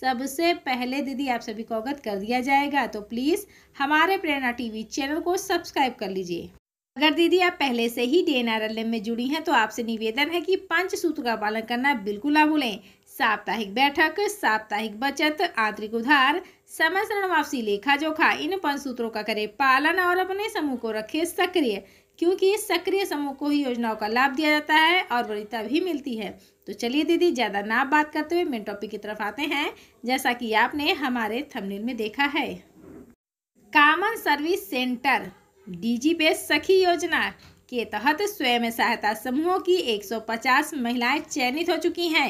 सबसे पहले दीदी आप सभी को अवगत कर दिया जाएगा तो प्लीज़ हमारे प्रेरणा टीवी चैनल को सब्सक्राइब कर लीजिए अगर दीदी आप पहले से ही डी एन में जुड़ी हैं तो आपसे निवेदन है कि पंच सूत्र का पालन करना बिल्कुल ना भूलें साप्ताहिक बैठक साप्ताहिक बचत आंतरिक उधार समय ऋण वापसी लेखा जोखा इन पंच सूत्रों का करें पालन और अपने समूह को रखें सक्रिय क्योंकि इस सक्रिय समूह को ही योजनाओं का लाभ दिया जाता है और वरीता भी मिलती है तो चलिए दीदी ज़्यादा ना बात करते हुए मेन टॉपिक की तरफ आते हैं जैसा कि आपने हमारे थंबनेल में देखा है कामन सर्विस सेंटर डीजी पे सखी योजना के तहत स्वयं सहायता समूहों की 150 महिलाएं चयनित हो चुकी हैं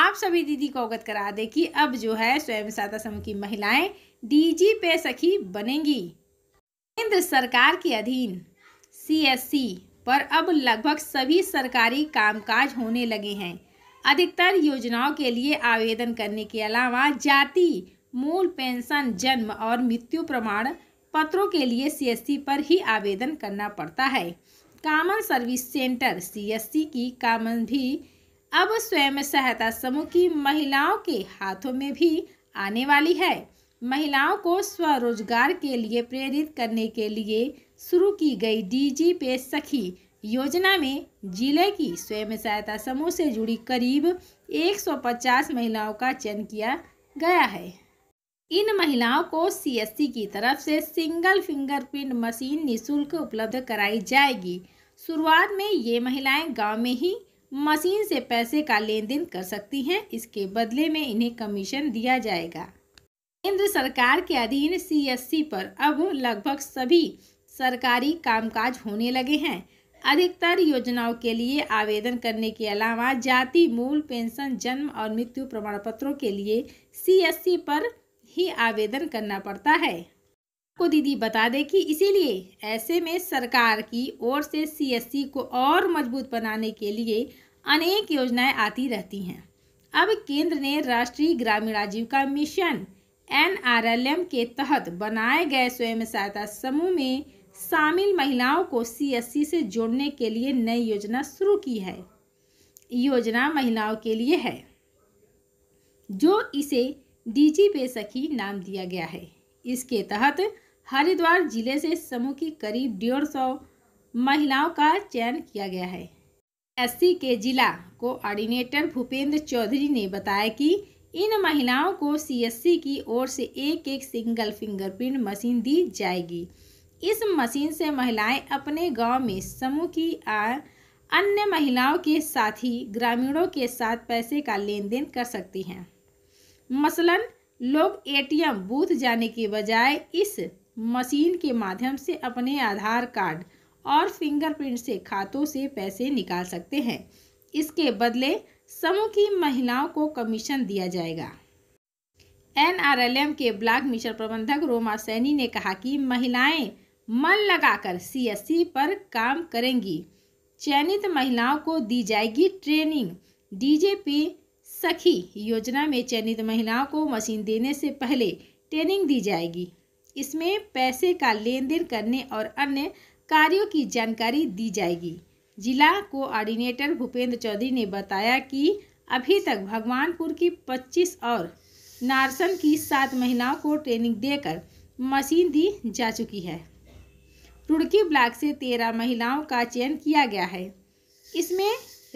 आप सभी दीदी को अवगत करा दें कि अब जो है स्वयं सहायता समूह की महिलाएं डीजी पे सखी बनेंगी केंद्र सरकार के अधीन सीएससी पर अब लगभग सभी सरकारी कामकाज होने लगे हैं अधिकतर योजनाओं के लिए आवेदन करने के अलावा जाति मूल पेंशन जन्म और मृत्यु प्रमाण पत्रों के लिए सीएससी पर ही आवेदन करना पड़ता है कामन सर्विस सेंटर सीएससी की कामन भी अब स्वयं सहायता समूह की महिलाओं के हाथों में भी आने वाली है महिलाओं को स्वरोजगार के लिए प्रेरित करने के लिए शुरू की गई डीजी पे सखी योजना में जिले की स्वयं सहायता समूह से जुड़ी करीब 150 महिलाओं का चयन किया गया है इन महिलाओं को सीएससी की तरफ से सिंगल फिंगरप्रिंट मशीन निशुल्क उपलब्ध कराई जाएगी शुरुआत में ये महिलाएं गांव में ही मशीन से पैसे का लेन देन कर सकती हैं इसके बदले में इन्हें कमीशन दिया जाएगा केंद्र सरकार के अधीन सीएससी पर अब लगभग सभी सरकारी कामकाज होने लगे हैं अधिकतर योजनाओं के लिए आवेदन करने के अलावा जाति मूल पेंशन जन्म और मृत्यु प्रमाण पत्रों के लिए सीएससी पर ही आवेदन करना पड़ता है आपको दीदी बता दें कि इसीलिए ऐसे में सरकार की ओर से सीएससी को और मजबूत बनाने के लिए अनेक योजनाएं आती रहती हैं अब केंद्र ने राष्ट्रीय ग्रामीण आजीविका मिशन एन के तहत बनाए गए स्वयं सहायता समूह में शामिल महिलाओं को सीएससी से जोड़ने के लिए नई योजना शुरू की है योजना महिलाओं के लिए है जो इसे डीजी बेसखी नाम दिया गया है इसके तहत हरिद्वार जिले से समूह की करीब डेढ़ सौ महिलाओं का चयन किया गया है एस के जिला कोऑर्डिनेटर भूपेंद्र चौधरी ने बताया कि इन महिलाओं को सीएससी की ओर से एक एक सिंगल फिंगरप्रिंट मशीन दी जाएगी इस मशीन से महिलाएं अपने गांव में समूह की अन्य महिलाओं के साथ ही ग्रामीणों के साथ पैसे का लेन देन कर सकती हैं मसलन लोग एटीएम बूथ जाने के बजाय इस मशीन के माध्यम से अपने आधार कार्ड और फिंगरप्रिंट से खातों से पैसे निकाल सकते हैं इसके बदले समूह की महिलाओं को कमीशन दिया जाएगा एनआरएलएम के ब्लॉक मिशन प्रबंधक रोमा सैनी ने कहा कि महिलाएं मन लगाकर सीएससी पर काम करेंगी चयनित महिलाओं को दी जाएगी ट्रेनिंग डीजेपी सखी योजना में चयनित महिलाओं को मशीन देने से पहले ट्रेनिंग दी जाएगी इसमें पैसे का लेन देन करने और अन्य कार्यों की जानकारी दी जाएगी जिला कोऑर्डिनेटर भूपेंद्र चौधरी ने बताया कि अभी तक भगवानपुर की 25 और नारसन की सात महिलाओं को ट्रेनिंग देकर मशीन दी जा चुकी है रुड़की ब्लॉक से तेरह महिलाओं का चयन किया गया है इसमें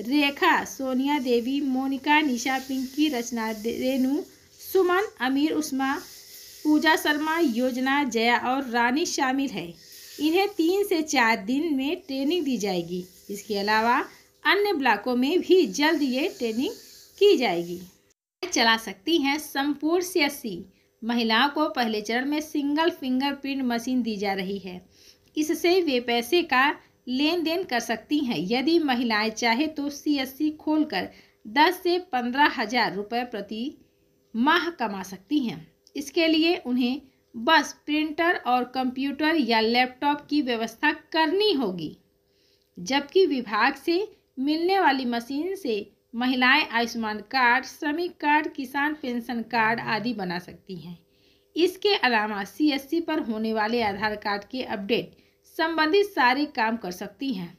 रेखा सोनिया देवी मोनिका निशा पिंकी रचना रेणु सुमन अमीर उस्मा पूजा शर्मा योजना जया और रानी शामिल है इन्हें तीन से चार दिन में ट्रेनिंग दी जाएगी इसके अलावा अन्य ब्लॉकों में भी जल्द ये ट्रेनिंग की जाएगी चला सकती हैं संपूर्ण सी महिलाओं को पहले चरण में सिंगल फिंगरप्रिंट मशीन दी जा रही है इससे वे पैसे का लेन देन कर सकती हैं यदि महिलाएं चाहे तो सीएससी खोलकर 10 से पंद्रह हजार रुपये प्रति माह कमा सकती हैं इसके लिए उन्हें बस प्रिंटर और कंप्यूटर या लैपटॉप की व्यवस्था करनी होगी जबकि विभाग से मिलने वाली मशीन से महिलाएं आयुष्मान कार्ड श्रमिक कार्ड किसान पेंशन कार्ड आदि बना सकती हैं इसके अलावा सीएससी पर होने वाले आधार कार्ड के अपडेट संबंधित सारे काम कर सकती हैं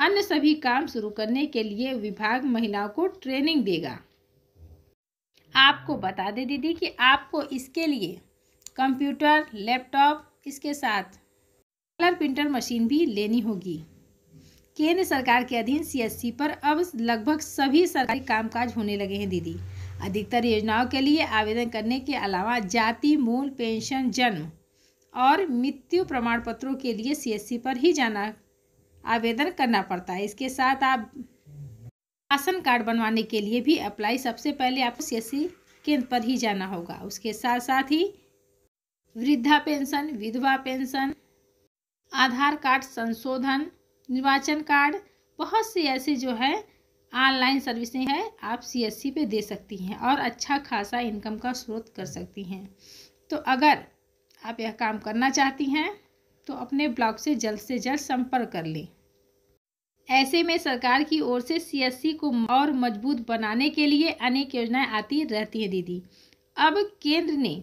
अन्य सभी काम शुरू करने के लिए विभाग महिलाओं को ट्रेनिंग देगा आपको बता दे दीदी कि आपको इसके लिए कंप्यूटर लैपटॉप इसके साथ कलर प्रिंटर मशीन भी लेनी होगी केंद्र सरकार के अधीन सीएससी पर अब लगभग सभी सरकारी कामकाज होने लगे हैं दीदी अधिकतर योजनाओं के लिए आवेदन करने के अलावा जाति मूल पेंशन जन्म और मृत्यु प्रमाण पत्रों के लिए सीएससी पर ही जाना आवेदन करना पड़ता है इसके साथ आप राशन कार्ड बनवाने के लिए भी अप्लाई सबसे पहले आपको सीएससी केंद्र पर ही जाना होगा उसके साथ साथ ही वृद्धा पेंशन विधवा पेंशन आधार कार्ड संशोधन निर्वाचन कार्ड बहुत से ऐसे जो है ऑनलाइन सर्विसें हैं आप सीएससी पे दे सकती हैं और अच्छा खासा इनकम का स्रोत कर सकती हैं तो अगर आप यह काम करना चाहती हैं तो अपने ब्लॉक से जल्द से जल्द संपर्क कर लें ऐसे में सरकार की ओर से सीएससी को और मजबूत बनाने के लिए अनेक योजनाएं आती रहती हैं दीदी अब केंद्र ने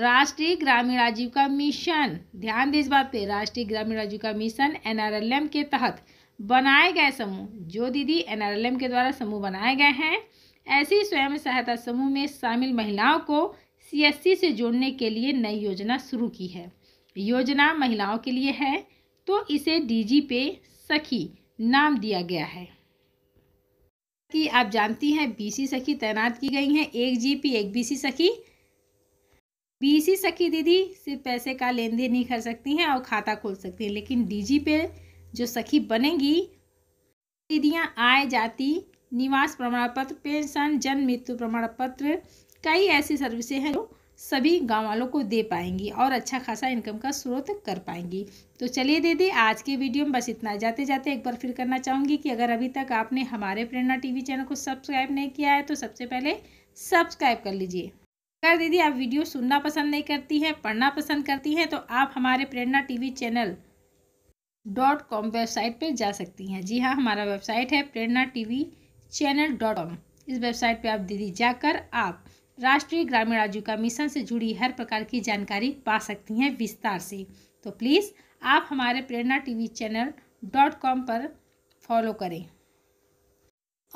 राष्ट्रीय ग्रामीण आजीविका मिशन ध्यान दें इस बात पर राष्ट्रीय ग्रामीण आजीविका मिशन एनआरएलएम के तहत बनाए गए समूह जो दीदी एनआरएलएम के द्वारा समूह बनाए गए हैं ऐसी स्वयं सहायता समूह में शामिल महिलाओं को सीएससी से जोड़ने के लिए नई योजना शुरू की है योजना महिलाओं के लिए है तो इसे डीजी पे सखी नाम दिया गया है कि आप जानती हैं बीसी सखी तैनात की गई हैं एक जीपी एक बीसी सखी बीसी सखी दीदी सिर्फ पैसे का लेन देन नहीं कर सकती हैं और खाता खोल सकती हैं लेकिन डीजी पे जो सखी बनेंगी दीदियाँ आय जाति निवास प्रमाण पत्र पेंशन जन्म मृत्यु प्रमाण पत्र कई ऐसी सर्विसें हैं जो सभी गाँव वालों को दे पाएंगी और अच्छा खासा इनकम का स्रोत कर पाएंगी तो चलिए दीदी आज के वीडियो में बस इतना जाते जाते एक बार फिर करना चाहूँगी कि अगर अभी तक आपने हमारे प्रेरणा टीवी चैनल को सब्सक्राइब नहीं किया है तो सबसे पहले सब्सक्राइब कर लीजिए अगर दीदी आप वीडियो सुनना पसंद नहीं करती हैं पढ़ना पसंद करती हैं तो आप हमारे Prerna T channel dot com website पर जा सकती हैं जी हाँ हमारा वेबसाइट है Prerna T V channel dot com इस वेबसाइट पर आप दीदी जाकर आप राष्ट्रीय ग्रामीण आजीविका मिशन से जुड़ी हर प्रकार की जानकारी पा सकती हैं विस्तार से तो प्लीज़ आप हमारे Prerna V channel dot com पर फॉलो करें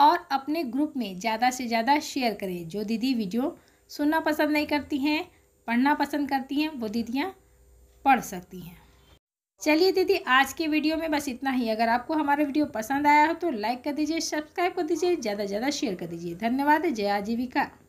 और अपने ग्रुप में ज़्यादा से ज़्यादा शेयर करें जो दीदी वीडियो सुनना पसंद नहीं करती हैं पढ़ना पसंद करती हैं वो दीदियाँ पढ़ सकती हैं चलिए दीदी आज के वीडियो में बस इतना ही अगर आपको हमारा वीडियो पसंद आया हो तो लाइक कर दीजिए सब्सक्राइब कर दीजिए ज़्यादा से ज़्यादा शेयर कर दीजिए धन्यवाद जय आजीविका